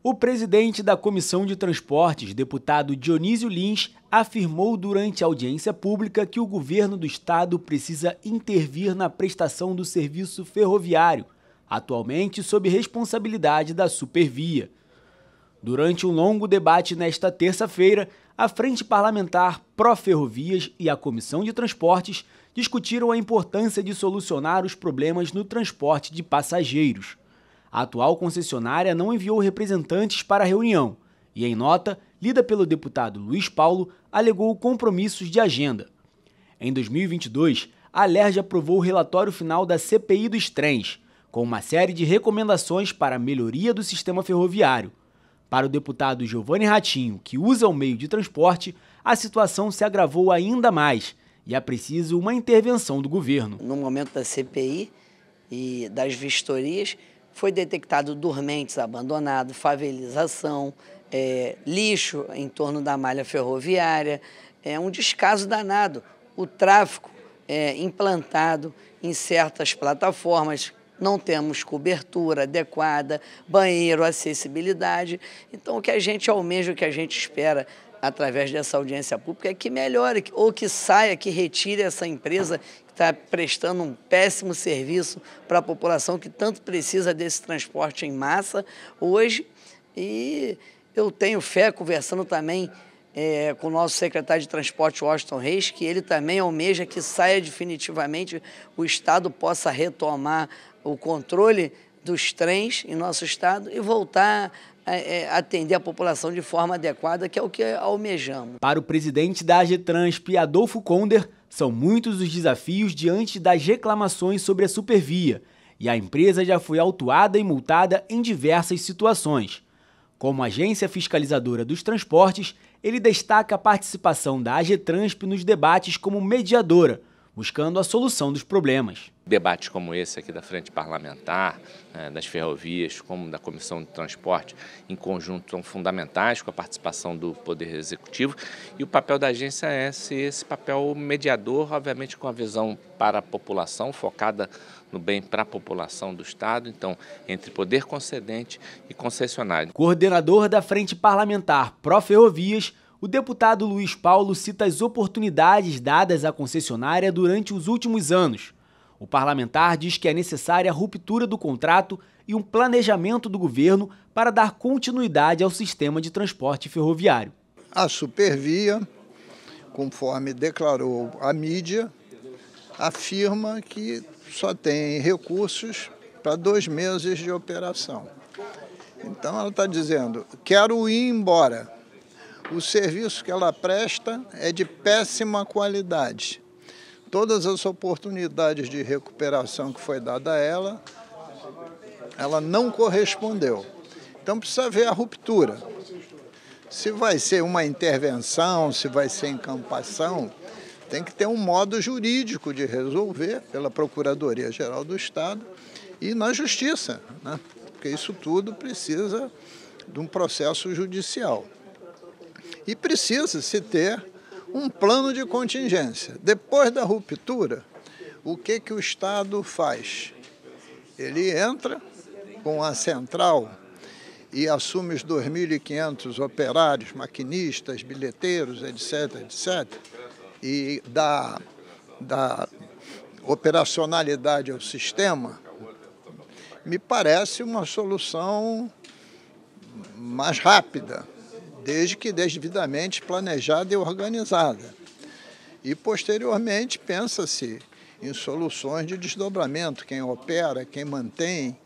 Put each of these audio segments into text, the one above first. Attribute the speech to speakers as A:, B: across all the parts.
A: O presidente da Comissão de Transportes, deputado Dionísio Lins, afirmou durante a audiência pública que o governo do estado precisa intervir na prestação do serviço ferroviário, atualmente sob responsabilidade da Supervia. Durante um longo debate nesta terça-feira, a Frente Parlamentar Pró-Ferrovias e a Comissão de Transportes discutiram a importância de solucionar os problemas no transporte de passageiros. A atual concessionária não enviou representantes para a reunião e, em nota, lida pelo deputado Luiz Paulo, alegou compromissos de agenda. Em 2022, a LERJ aprovou o relatório final da CPI dos trens, com uma série de recomendações para a melhoria do sistema ferroviário. Para o deputado Giovanni Ratinho, que usa o meio de transporte, a situação se agravou ainda mais e é preciso uma intervenção do governo. No momento
B: da CPI e das vistorias, foi detectado dormentes abandonados, favelização, é, lixo em torno da malha ferroviária, é um descaso danado. O tráfico é, implantado em certas plataformas, não temos cobertura adequada, banheiro, acessibilidade. Então, o que a gente almeja, o que a gente espera através dessa audiência pública, é que melhore, ou que saia, que retire essa empresa que está prestando um péssimo serviço para a população que tanto precisa desse transporte em massa hoje. E eu tenho fé, conversando também é, com o nosso secretário de Transporte, Washington Reis, que ele também almeja que saia definitivamente, o Estado possa retomar o controle dos trens em nosso estado e voltar é, atender a população de forma adequada, que é o que almejamos.
A: Para o presidente da Agetransp, Adolfo Conder, são muitos os desafios diante das reclamações sobre a supervia, e a empresa já foi autuada e multada em diversas situações. Como agência fiscalizadora dos transportes, ele destaca a participação da AGTRANSP nos debates como mediadora, buscando a solução dos problemas. Debates como esse aqui da Frente Parlamentar, né, das ferrovias, como da Comissão de Transporte, em conjunto, são fundamentais com a participação do Poder Executivo. E o papel da agência é esse, esse papel mediador, obviamente com a visão para a população, focada no bem para a população do Estado, então, entre poder concedente e concessionário. Coordenador da Frente Parlamentar Pró-Ferrovias, o deputado Luiz Paulo cita as oportunidades dadas à concessionária durante os últimos anos. O parlamentar diz que é necessária a ruptura do contrato e um planejamento do governo para dar continuidade ao sistema de transporte ferroviário.
C: A Supervia, conforme declarou a mídia, afirma que só tem recursos para dois meses de operação. Então ela está dizendo: quero ir embora o serviço que ela presta é de péssima qualidade. Todas as oportunidades de recuperação que foi dada a ela, ela não correspondeu. Então precisa ver a ruptura. Se vai ser uma intervenção, se vai ser encampação, tem que ter um modo jurídico de resolver pela Procuradoria-Geral do Estado e na Justiça, né? porque isso tudo precisa de um processo judicial. E precisa-se ter um plano de contingência. Depois da ruptura, o que, que o Estado faz? Ele entra com a central e assume os 2.500 operários, maquinistas, bilheteiros, etc., etc., e dá, dá operacionalidade ao sistema, me parece uma solução mais rápida desde que devidamente planejada e organizada. E, posteriormente, pensa-se em soluções de desdobramento, quem opera, quem mantém.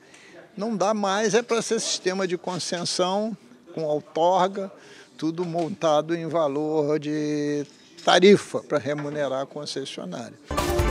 C: Não dá mais é para ser sistema de concessão com outorga, tudo montado em valor de tarifa para remunerar a concessionária.